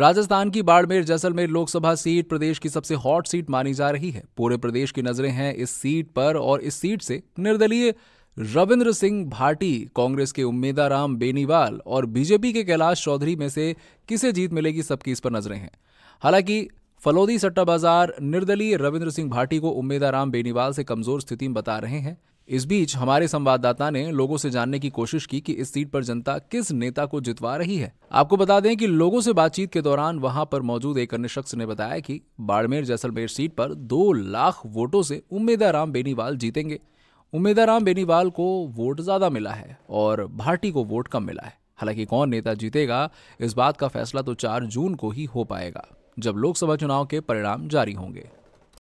राजस्थान की बाड़मेर जैसलमेर लोकसभा सीट प्रदेश की सबसे हॉट सीट मानी जा रही है पूरे प्रदेश की नजरें हैं इस सीट पर और इस सीट से निर्दलीय रविंद्र सिंह भाटी कांग्रेस के उम्मीदाराम बेनीवाल और बीजेपी के कैलाश चौधरी में से किसे जीत मिलेगी सबकी इस पर नजरें हैं हालांकि फलोदी सट्टा बाजार निर्दलीय रविंद्र सिंह भाटी को उम्मेदाराम बेनीवाल से कमजोर स्थिति में बता रहे हैं इस बीच हमारे संवाददाता ने लोगों से जानने की कोशिश की कि इस सीट पर जनता किस नेता को जितवा रही है आपको बता दें कि लोगों से बातचीत के दौरान वहां पर मौजूद एक अन्य शख्स ने बताया कि बाड़मेर जैसलमेर सीट पर दो लाख वोटों से उम्मेदाराम बेनीवाल जीतेंगे उम्मीदाराम बेनीवाल को वोट ज्यादा मिला है और भाटी को वोट कम मिला है हालांकि कौन नेता जीतेगा इस बात का फैसला तो चार जून को ही हो पाएगा जब लोकसभा चुनाव के परिणाम जारी होंगे